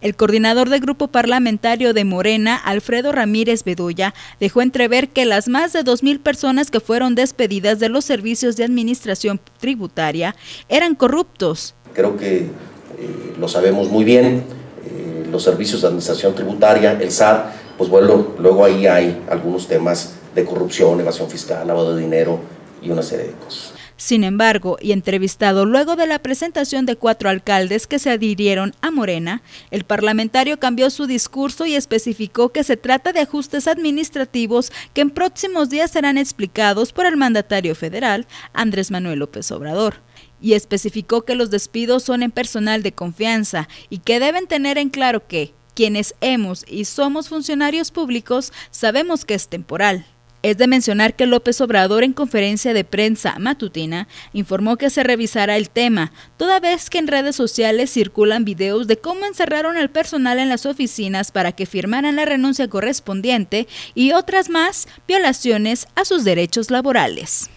El coordinador del grupo parlamentario de Morena, Alfredo Ramírez Bedoya, dejó entrever que las más de 2.000 personas que fueron despedidas de los servicios de administración tributaria eran corruptos. Creo que eh, lo sabemos muy bien, eh, los servicios de administración tributaria, el SAT, pues bueno, luego ahí hay algunos temas de corrupción, evasión fiscal, lavado de dinero, sin embargo, y entrevistado luego de la presentación de cuatro alcaldes que se adhirieron a Morena, el parlamentario cambió su discurso y especificó que se trata de ajustes administrativos que en próximos días serán explicados por el mandatario federal, Andrés Manuel López Obrador. Y especificó que los despidos son en personal de confianza y que deben tener en claro que quienes hemos y somos funcionarios públicos sabemos que es temporal. Es de mencionar que López Obrador en conferencia de prensa matutina informó que se revisará el tema, toda vez que en redes sociales circulan videos de cómo encerraron al personal en las oficinas para que firmaran la renuncia correspondiente y otras más violaciones a sus derechos laborales.